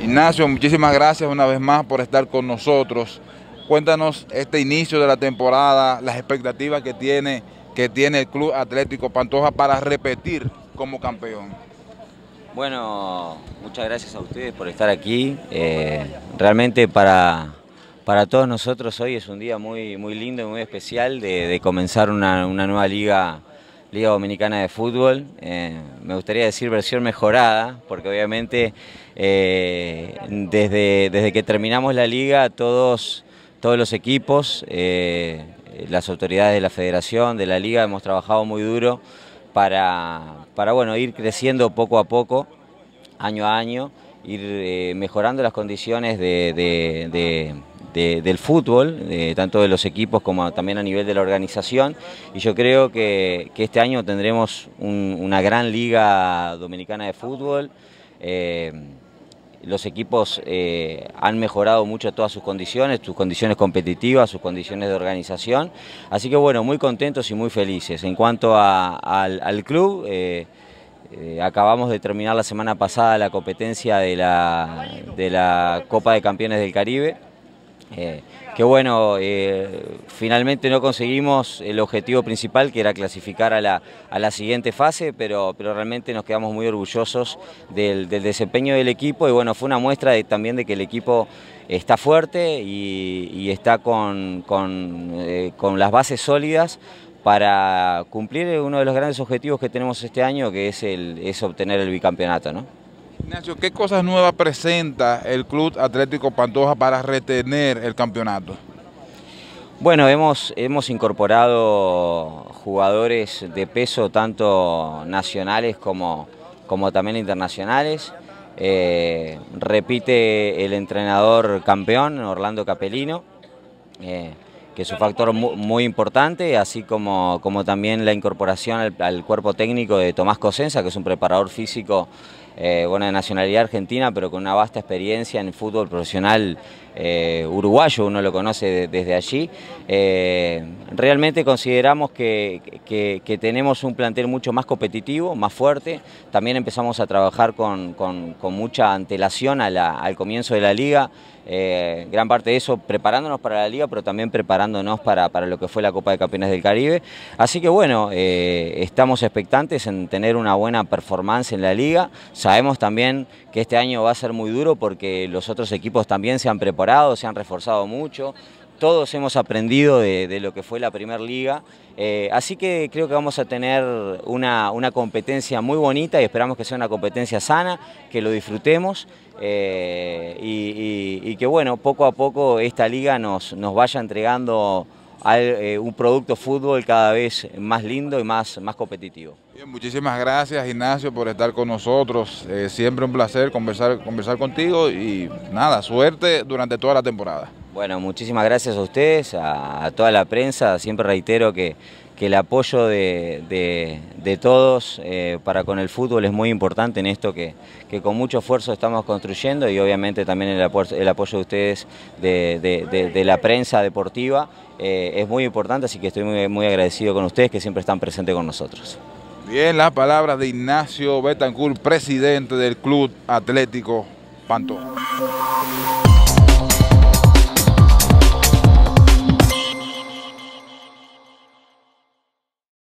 Ignacio, muchísimas gracias una vez más por estar con nosotros. Cuéntanos este inicio de la temporada, las expectativas que tiene, que tiene el Club Atlético Pantoja para repetir como campeón. Bueno, muchas gracias a ustedes por estar aquí. Eh, realmente para, para todos nosotros hoy es un día muy, muy lindo y muy especial de, comenzar una, una nueva liga Liga Dominicana de Fútbol. Eh, me gustaría decir versión mejorada, porque obviamente eh, desde, desde que terminamos la liga todos, todos los equipos, eh, las autoridades de la federación, de la liga, hemos trabajado muy duro para, bueno, ir creciendo poco a poco, año a año, ir mejorando las condiciones de del fútbol, tanto de los equipos como también a nivel de la organización. Y yo creo que, este año tendremos una gran liga dominicana de fútbol. Eh, los equipos eh, han mejorado mucho todas sus condiciones, sus condiciones competitivas, sus condiciones de organización. Así que bueno, muy contentos y muy felices. En cuanto al, club, eh, acabamos de terminar la semana pasada la competencia de la Copa de Campeones del Caribe. Eh, que bueno, eh, finalmente no conseguimos el objetivo principal que era clasificar a la, siguiente fase, pero, realmente nos quedamos muy orgullosos del, desempeño del equipo y bueno, fue una muestra también de que el equipo está fuerte y, está con, eh, con las bases sólidas para cumplir uno de los grandes objetivos que tenemos este año, que es, el, es obtener el bicampeonato. ¿no? Ignacio, ¿qué cosas nuevas presenta el Club Atlético Pantoja para retener el campeonato? Bueno, hemos, hemos incorporado jugadores de peso, tanto nacionales como, como también internacionales. Eh, repite el entrenador campeón, Orlando Capelino, eh, que es un factor muy, importante, así como, como, también la incorporación al, al, cuerpo técnico de Tomás Cosenza, que es un preparador físico eh, de nacionalidad argentina, pero con una vasta experiencia en el fútbol profesional eh, uruguayo, uno lo conoce desde allí. Eh, realmente consideramos que, tenemos un plantel mucho más competitivo, más fuerte. También empezamos a trabajar con, mucha antelación al comienzo de la liga. Eh, gran parte de eso preparándonos para la liga, pero también preparándonos para, para lo que fue la Copa de Campeones del Caribe. Así que bueno, eh, estamos expectantes en tener una buena performance en la liga. Sabemos también que este año va a ser muy duro porque los otros equipos también se han preparado, se han reforzado mucho todos hemos aprendido de, lo que fue la Primera Liga, eh, así que creo que vamos a tener una, competencia muy bonita y esperamos que sea una competencia sana, que lo disfrutemos y y que bueno, poco a poco esta liga nos, nos vaya entregando eh, un producto fútbol cada vez más lindo y más, más competitivo. Bien, muchísimas gracias Ignacio por estar con nosotros, eh, siempre un placer conversar, conversar contigo y nada, suerte durante toda la temporada. Bueno, muchísimas gracias a ustedes, a, toda la prensa. Siempre reitero que, el apoyo de, todos eh, para con el fútbol es muy importante en esto que, con mucho esfuerzo estamos construyendo y obviamente también el, apoyo, de ustedes de, la prensa deportiva eh, es muy importante, así que estoy muy, muy agradecido con ustedes que siempre están presentes con nosotros. Bien, la palabra de Ignacio Betancur, presidente del Club Atlético Panto.